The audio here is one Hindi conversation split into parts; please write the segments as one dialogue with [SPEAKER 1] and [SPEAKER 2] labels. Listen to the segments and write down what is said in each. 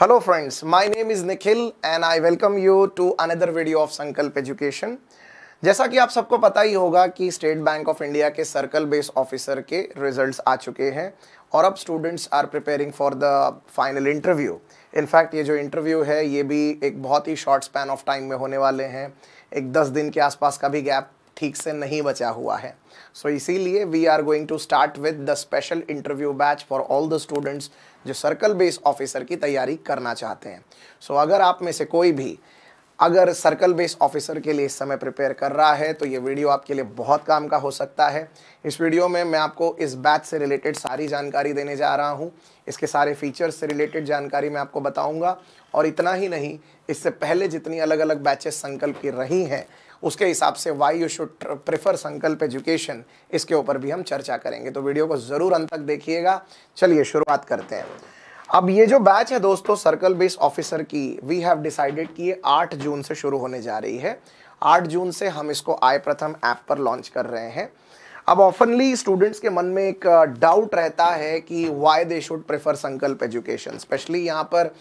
[SPEAKER 1] Hello friends my name is Nikhil and I welcome you to another video of Sankalp Education जैसा कि आप सबको पता ही होगा कि स्टेट बैंक ऑफ इंडिया के सर्कल बेस ऑफिसर के रिजल्ट्स आ चुके हैं और अब students are preparing for the final interview in fact ये जो इंटरव्यू है ये भी एक बहुत ही शॉर्ट स्पैन ऑफ टाइम में होने वाले हैं एक दस दिन के आसपास का भी गैप ठीक से नहीं बचा हुआ है सो इसीलिए we are going to start with the special interview batch for all the students जो सर्कल बेस ऑफिसर की तैयारी करना चाहते हैं सो so, अगर आप में से कोई भी अगर सर्कल बेस ऑफिसर के लिए इस समय प्रिपेयर कर रहा है तो ये वीडियो आपके लिए बहुत काम का हो सकता है इस वीडियो में मैं आपको इस बैच से रिलेटेड सारी जानकारी देने जा रहा हूँ इसके सारे फीचर्स से रिलेटेड जानकारी मैं आपको बताऊँगा और इतना ही नहीं इससे पहले जितनी अलग अलग बैचेस संकल्प की रही हैं उसके हिसाब से why you should prefer Sankalp Education इसके ऊपर भी हम चर्चा करेंगे तो वीडियो को ज़रूर अंत तक देखिएगा चलिए शुरुआत करते हैं अब ये जो बैच है दोस्तों सर्कल बेस ऑफिसर की वी हैव डिसाइडेड कि ये 8 जून से शुरू होने जा रही है 8 जून से हम इसको आय प्रथम ऐप पर लॉन्च कर रहे हैं अब ऑफनली स्टूडेंट्स के मन में एक डाउट uh, रहता है कि why they should prefer Sankalp education specially यहाँ पर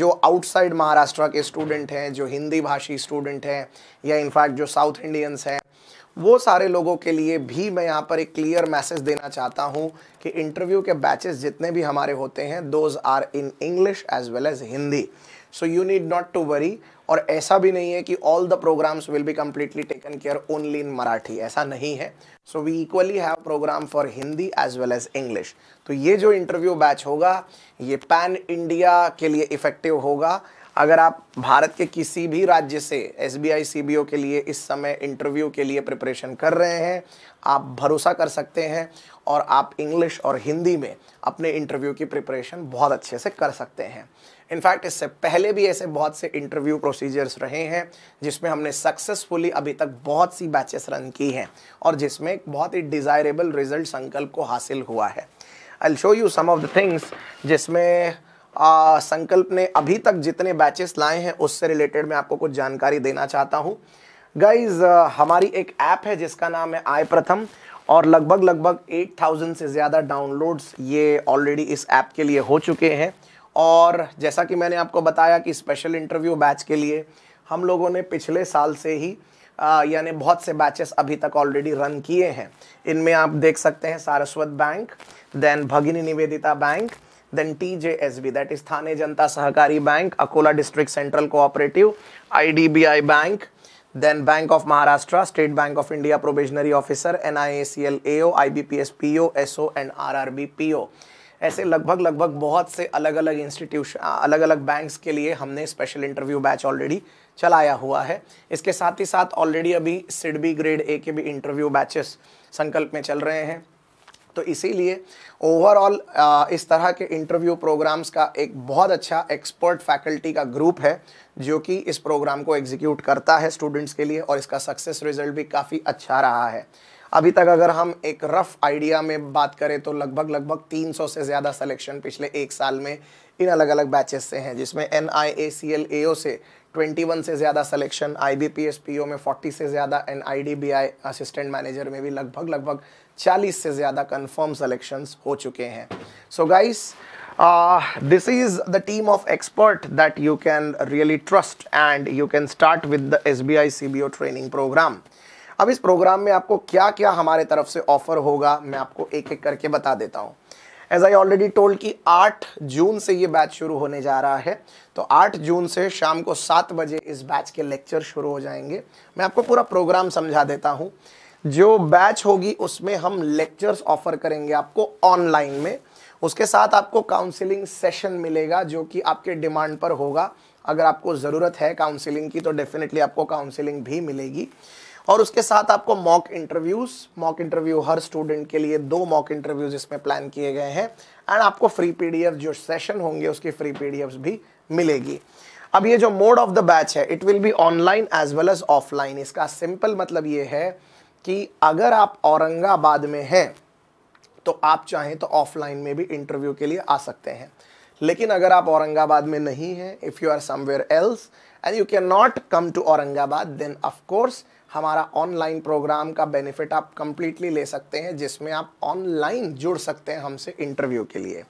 [SPEAKER 1] जो आउटसाइड महाराष्ट्र के स्टूडेंट हैं जो हिंदी भाषी स्टूडेंट हैं या इनफैक्ट जो साउथ इंडियंस हैं वो सारे लोगों के लिए भी मैं यहाँ पर एक क्लियर मैसेज देना चाहता हूँ कि इंटरव्यू के बैचेस जितने भी हमारे होते हैं those are in English as well as Hindi so you need not to worry और ऐसा भी नहीं है कि all the programmes will be completely taken care only in Marathi ऐसा नहीं है so we equally have programme for Hindi as well as English तो ये जो इंटरव्यू बैच होगा ये पैन इंडिया के लिए इफेक्टिव होगा अगर आप भारत के किसी भी राज्य से एस बी आई के लिए इस समय इंटरव्यू के लिए प्रिपरेशन कर रहे हैं आप भरोसा कर सकते हैं और आप इंग्लिश और हिंदी में अपने इंटरव्यू की प्रिपरेशन बहुत अच्छे से कर सकते हैं इनफैक्ट इससे पहले भी ऐसे बहुत से इंटरव्यू प्रोसीजर्स रहे हैं जिसमें हमने सक्सेसफुली अभी तक बहुत सी बैचेस रन की हैं और जिसमें एक बहुत ही डिज़ायरेबल रिजल्ट संकल्प को हासिल हुआ है I show you some of the things जिसमें आ, संकल्प ने अभी तक जितने बैचेस लाए हैं उससे रिलेटेड मैं आपको कुछ जानकारी देना चाहता हूँ गाइज हमारी एक ऐप है जिसका नाम है आय प्रथम और लगभग लगभग 8000 से ज़्यादा डाउनलोड्स ये ऑलरेडी इस ऐप के लिए हो चुके हैं और जैसा कि मैंने आपको बताया कि स्पेशल इंटरव्यू बैच के लिए हम लोगों ने पिछले साल से ही यानी बहुत से बैचेस अभी तक ऑलरेडी रन किए हैं इनमें आप देख सकते हैं Saraswat bank then Bhagini Nivedita bank then TJSB that is Thane Janata Sahakari bank Akola district central cooperative I IDBI bank then bank of Maharashtra state bank of India probationary officer N I A C L S P O S O and R R B P O ऐसे लगभग लगभग बहुत से अलग अलग इंस्टीट्यूशन अलग अलग बैंक्स के लिए हमने स्पेशल इंटरव्यू बैच ऑलरेडी चलाया हुआ है इसके साथ ही साथ ऑलरेडी अभी सिडबी ग्रेड ए के भी इंटरव्यू बैचेस संकल्प में चल रहे हैं तो इसीलिए ओवरऑल इस तरह के इंटरव्यू प्रोग्राम्स का एक बहुत अच्छा एक्सपर्ट फैकल्टी का ग्रुप है जो कि इस प्रोग्राम को एग्जीक्यूट करता है स्टूडेंट्स के लिए और इसका सक्सेस रिजल्ट भी काफ़ी अच्छा रहा है अभी तक अगर हम एक रफ़ आइडिया में बात करें तो लगभग लगभग 300 से ज़्यादा सिलेक्शन पिछले एक साल में इन अलग अलग बैचेस से हैं जिसमें N I A C L A ओ से 21 से ज़्यादा सिलेक्शन आईबीपीएस पीओ में 40 से ज़्यादा एंड आईडीबीआई असिस्टेंट मैनेजर में भी लगभग लगभग 40 से ज़्यादा कन्फर्म सिलेक्शंस हो चुके हैं so guys of expert that you can really trust and you can start with the S B I C B O training programme अब इस प्रोग्राम में आपको क्या क्या हमारे तरफ से ऑफर होगा मैं आपको एक एक करके बता देता हूँ एज आई ऑलरेडी टोल्ड कि 8 जून से ये बैच शुरू होने जा रहा है तो 8 जून से शाम को सात बजे इस बैच के लेक्चर शुरू हो जाएंगे मैं आपको पूरा प्रोग्राम समझा देता हूँ जो बैच होगी उसमें हम लेक्चर्स ऑफर करेंगे आपको ऑनलाइन में उसके साथ आपको काउंसिलिंग सेशन मिलेगा जो कि आपके डिमांड पर होगा अगर आपको ज़रूरत है काउंसिलिंग की तो डेफिनेटली आपको काउंसिलिंग भी मिलेगी और उसके साथ आपको मॉक इंटरव्यूज़ मॉक इंटरव्यू हर स्टूडेंट के लिए दो मॉक इंटरव्यूज़ इसमें प्लान किए गए हैं एंड आपको फ्री पीडीएफ जो सेशन होंगे उसकी फ्री पीडीएफ भी मिलेगी अब ये जो मोड ऑफ द बैच है it will be online as well as offline इसका सिंपल मतलब ये है कि अगर आप औरंगाबाद में हैं तो आप चाहें तो ऑफलाइन में भी इंटरव्यू के लिए आ सकते हैं लेकिन अगर आप औरंगाबाद में नहीं हैं if you are somewhere else and you can not come to Aurangabad then of course हमारा ऑनलाइन प्रोग्राम का बेनिफिट आप कंप्लीटली ले सकते हैं जिसमें आप ऑनलाइन जुड़ सकते हैं हमसे इंटरव्यू के लिए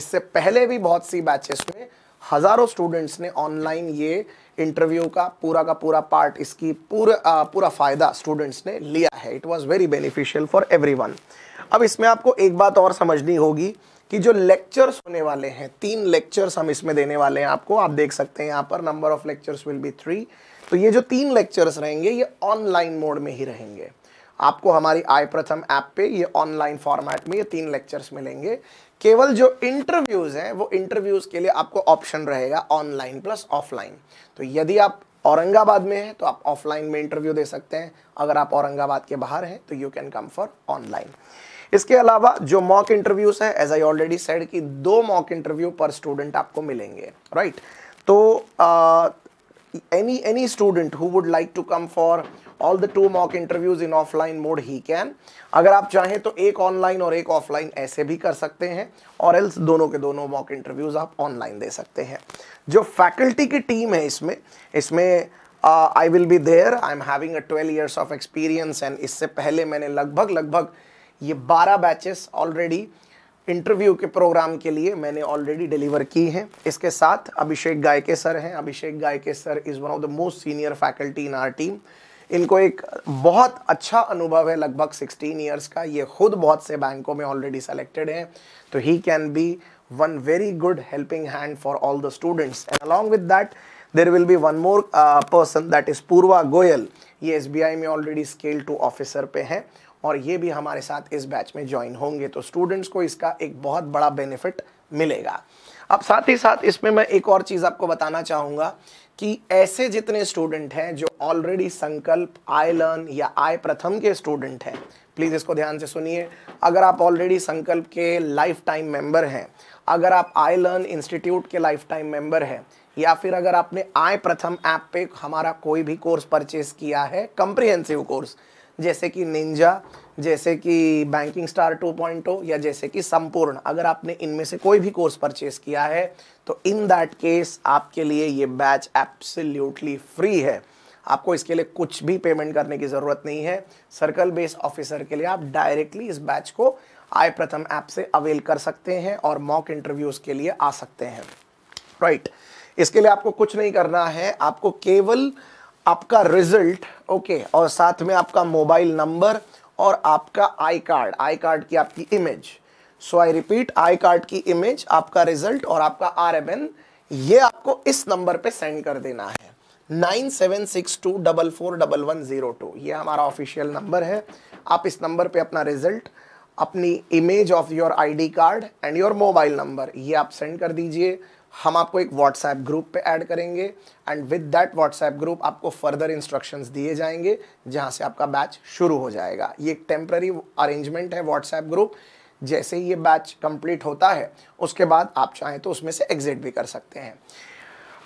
[SPEAKER 1] इससे पहले भी बहुत सी बैचेस में हज़ारों स्टूडेंट्स ने ऑनलाइन ये इंटरव्यू का पूरा का पूरा पार्ट इसकी पूरा पूरा फ़ायदा स्टूडेंट्स ने लिया है it was very beneficial for everyone अब इसमें आपको एक बात और समझनी होगी कि जो लेक्चर्स होने वाले हैं तीन लेक्चर्स हम इसमें देने वाले हैं आपको आप देख सकते हैं यहाँ पर number of lectures will be three तो ये जो तीन लेक्चर्स रहेंगे ये ऑनलाइन मोड में ही रहेंगे आपको हमारी आई प्रथम ऐप पे ये ऑनलाइन फॉर्मेट में ये तीन लेक्चर्स मिलेंगे केवल जो इंटरव्यूज़ हैं वो इंटरव्यूज़ के लिए आपको ऑप्शन रहेगा ऑनलाइन प्लस ऑफलाइन तो यदि आप औरंगाबाद में हैं तो आप ऑफलाइन में इंटरव्यू दे सकते हैं अगर आप औरंगाबाद के बाहर हैं तो you can come for online इसके अलावा जो मॉक इंटरव्यूज़ है एज आई ऑलरेडी सेड कि दो मॉक इंटरव्यू पर स्टूडेंट आपको मिलेंगे राइट right? तो आ, any any student who would like to come for all the two mock interviews in offline mode he can अगर आप चाहें तो एक ऑनलाइन और एक ऑफलाइन ऐसे भी कर सकते हैं और एल्स दोनों के दोनों मॉक इंटरव्यूज़ आप ऑनलाइन दे सकते हैं जो फैकल्टी की टीम है इसमें इसमें I will be there I am having a twelve years of experience एंड इससे पहले मैंने लगभग लगभग ये बारह बैचेस ऑलरेडी इंटरव्यू के प्रोग्राम के लिए मैंने ऑलरेडी डिलीवर की है इसके साथ अभिषेक गायके सर हैं Abhishek Gayke sir is one of the most senior faculty in our team इनको एक बहुत अच्छा अनुभव है लगभग 16 इयर्स का ये खुद बहुत से बैंकों में ऑलरेडी सेलेक्टेड हैं तो he can be one very good helping hand for all the students and along with that there will be one more person that is Purva Goyal ये एस में ऑलरेडी स्केल टू ऑफिसर पे हैं और ये भी हमारे साथ इस बैच में ज्वाइन होंगे तो स्टूडेंट्स को इसका एक बहुत बड़ा बेनिफिट मिलेगा अब साथ ही साथ इसमें मैं एक और चीज़ आपको बताना चाहूँगा कि ऐसे जितने स्टूडेंट हैं जो ऑलरेडी संकल्प आई लर्न या आई प्रथम के स्टूडेंट हैं प्लीज़ इसको ध्यान से सुनिए अगर आप ऑलरेडी संकल्प के लाइफ टाइम मेम्बर हैं अगर आप आई लर्न इंस्टीट्यूट के लाइफ टाइम मेम्बर हैं या फिर अगर आपने आई प्रथम ऐप पे हमारा कोई भी कोर्स परचेस किया है कंप्रिहेंसिव कोर्स जैसे कि निंजा जैसे कि बैंकिंग स्टार 2.0 या जैसे कि संपूर्ण अगर आपने इनमें से कोई भी कोर्स परचेस किया है तो इन दैट केस आपके लिए ये बैच एब्सोल्युटली फ्री है आपको इसके लिए कुछ भी पेमेंट करने की ज़रूरत नहीं है सर्कल बेस ऑफिसर के लिए आप डायरेक्टली इस बैच को आय प्रथम ऐप से अवेल कर सकते हैं और मॉक इंटरव्यूज़ के लिए आ सकते हैं राइट right. इसके लिए आपको कुछ नहीं करना है आपको केवल आपका रिजल्ट ओके और साथ में आपका मोबाइल नंबर और आपका आई कार्ड आई कार्ड की आपकी image so I repeat I card की इमेज आपका रिजल्ट और आपका आर एम एन ये आपको इस नंबर पे सेंड कर देना है nine seven six two double four double one zero two ये हमारा ऑफिशियल नंबर है आप इस नंबर पे अपना रिजल्ट अपनी image of your ID card and your mobile number ये आप सेंड कर दीजिए हम आपको एक व्हाट्सएप ग्रुप पे ऐड करेंगे and with that WhatsApp group आपको फर्दर इंस्ट्रक्शंस दिए जाएंगे जहां से आपका बैच शुरू हो जाएगा ये एक टेम्प्ररी अरेंजमेंट है व्हाट्सएप ग्रुप जैसे ही ये बैच कंप्लीट होता है उसके बाद आप चाहें तो उसमें से एग्जिट भी कर सकते हैं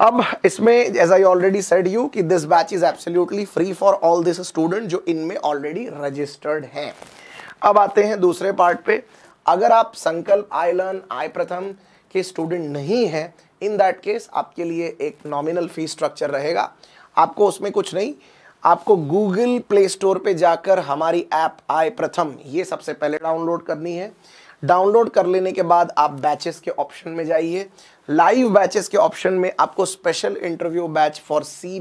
[SPEAKER 1] अब इसमें as I already said you कि this batch is absolutely free for all this student जो इनमें ऑलरेडी रजिस्टर्ड हैं अब आते हैं दूसरे पार्ट पे अगर आप संकल्प आई लर्न आई प्रथम के स्टूडेंट नहीं हैं इन दैट केस आपके लिए एक नॉमिनल फी स्ट्रक्चर रहेगा आपको उसमें कुछ नहीं आपको गूगल प्ले स्टोर पे जाकर हमारी ऐप आए प्रथम ये सबसे पहले डाउनलोड करनी है डाउनलोड कर लेने के बाद आप बैचेस के ऑप्शन में जाइए लाइव बैचेस के ऑप्शन में आपको special interview batch for C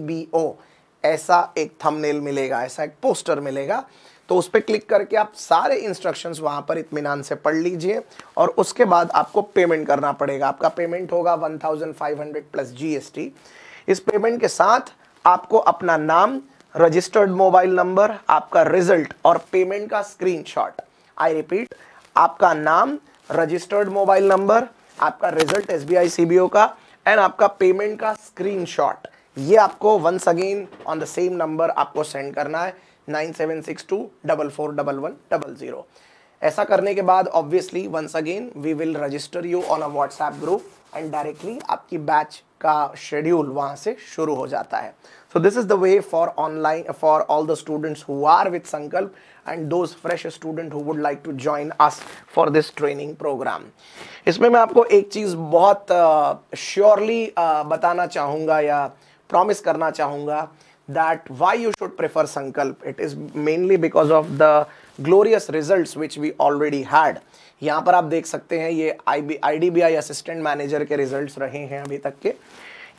[SPEAKER 1] ऐसा एक थंबनेल मिलेगा ऐसा एक पोस्टर मिलेगा तो उस पर क्लिक करके आप सारे इंस्ट्रक्शंस वहाँ पर इतमान से पढ़ लीजिए और उसके बाद आपको पेमेंट करना पड़ेगा आपका पेमेंट होगा 1500 प्लस जीएसटी इस पेमेंट के साथ आपको अपना नाम रजिस्टर्ड मोबाइल नंबर आपका रिजल्ट और पेमेंट का स्क्रीनशॉट आई रिपीट आपका नाम रजिस्टर्ड मोबाइल नंबर आपका रिजल्ट एस बी का एंड आपका पेमेंट का स्क्रीनशॉट ये आपको once again on the same number आपको सेंड करना है nine seven six two double four double one double zero ऐसा करने के बाद obviously once again we will register you on a WhatsApp group and directly आपकी बैच का शेड्यूल वहां से शुरू हो जाता है so this is the way for online for all the students who are with Sankalp and those fresh student who would like to join us for this training programme इसमें मैं आपको एक चीज़ बहुत श्योरली uh, uh, बताना चाहूंगा या प्रॉमिस करना चाहूंगा that why you should prefer Sankalp. It is mainly because of the glorious results which we already had. यहाँ पर आप देख सकते हैं ये I D B I assistant manager के रिजल्ट्स रहे हैं अभी तक के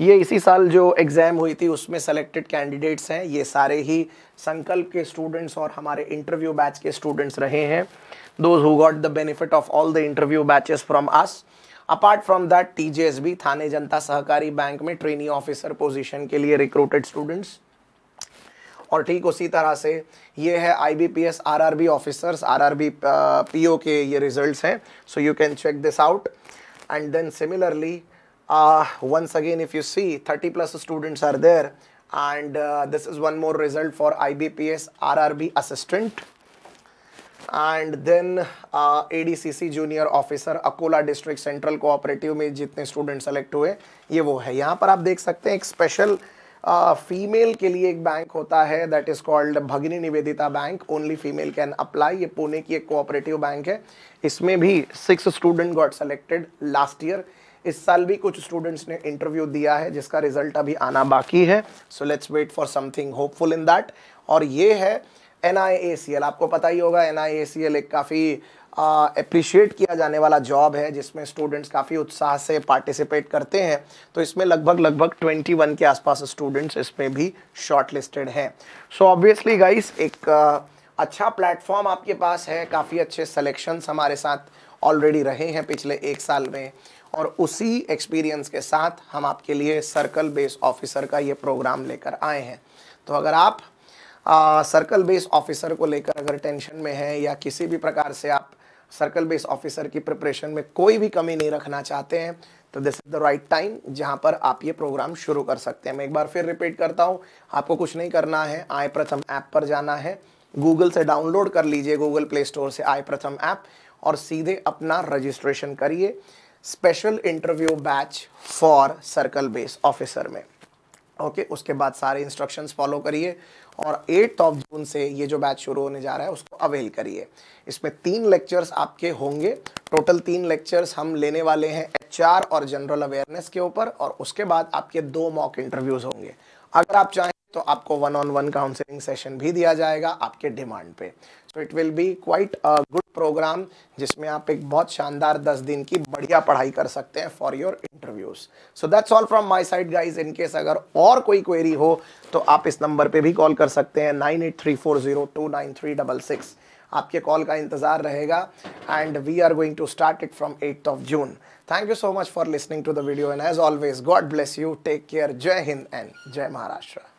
[SPEAKER 1] ये इसी साल जो एग्ज़ाम हुई थी उसमें सेलेक्टेड कैंडिडेट्स हैं ये सारे ही संकल्प के स्टूडेंट्स और हमारे इंटरव्यू बैच के स्टूडेंट्स रहे हैं those who got the benefit of all the interview batches from us apart from that T Thane Janata Sahakari bank में ट्रेनिंग ऑफिसर पोजिशन के लिए रिक्रूटेड स्टूडेंट्स और ठीक उसी तरह से ये है IBPS RRB officers RRB PO के ये रिजल्ट्स हैं so you can check this out once again if you see thirty plus students are 30 and this is one more result for I B P S R R B assistant and then A D C C junior officer Akola district central cooperative में जितने स्टूडेंट सेलेक्ट हुए ये वो है यहाँ पर आप देख सकते हैं एक स्पेशल फीमेल के लिए एक बैंक होता है that is called Bhagini Nivedita bank only female can apply ये पुणे की एक कोऑपरेटिव बैंक है इसमें भी six student got selected last year इस साल भी कुछ स्टूडेंट्स ने इंटरव्यू दिया है जिसका रिजल्ट अभी आना बाकी है so let's wait for something hopeful in that और ये है एन आपको पता ही होगा एन एक काफ़ी अप्रिशिएट किया जाने वाला जॉब है जिसमें स्टूडेंट्स काफ़ी उत्साह से पार्टिसिपेट करते हैं तो इसमें लगभग लगभग 21 के आसपास स्टूडेंट्स इसमें भी शॉर्ट लिस्टेड हैं सो ऑब्वियसली गाइस एक आ, अच्छा प्लेटफॉर्म आपके पास है काफ़ी अच्छे सेलेक्शंस हमारे साथ ऑलरेडी रहे हैं पिछले एक साल में और उसी एक्सपीरियंस के साथ हम आपके लिए सर्कल बेस ऑफिसर का ये प्रोग्राम लेकर आए हैं तो अगर आप आ, सर्कल बेस ऑफिसर को लेकर अगर टेंशन में है या किसी भी प्रकार से आप सर्कल बेस ऑफिसर की प्रिपरेशन में कोई भी कमी नहीं रखना चाहते हैं तो this is the right time जहां पर आप ये प्रोग्राम शुरू कर सकते हैं मैं एक बार फिर रिपीट करता हूं आपको कुछ नहीं करना है आय प्रथम ऐप पर जाना है गूगल से डाउनलोड कर लीजिए गूगल प्ले स्टोर से आय प्रथम ऐप और सीधे अपना रजिस्ट्रेशन करिए special interview batch for circle base officer में ओके okay, उसके बाद सारे इंस्ट्रक्शंस फॉलो करिए और एट्थ ऑफ जून से ये जो बैच शुरू होने जा रहा है उसको अवेल करिए इसमें तीन लेक्चर्स आपके होंगे टोटल तीन लेक्चर्स हम लेने वाले हैं एच और जनरल अवेयरनेस के ऊपर और उसके बाद आपके दो मॉक इंटरव्यूज़ होंगे अगर आप चाहें तो आपको one on one counselling session भी दिया जाएगा आपके डिमांड पे so it will be quite a good programme जिसमें आप एक बहुत शानदार दस दिन की बढ़िया पढ़ाई कर सकते हैं for your interviews so that's all from my side guys in case अगर और कोई क्वेरी हो तो आप इस नंबर पे भी कॉल कर सकते हैं nine eight three four zero two nine three double six आपके कॉल का इंतजार रहेगा and we are going to start it from eighth of June thank you so much for listening to the video and as always God bless you take care Jai Hind and जय महाराष्ट्र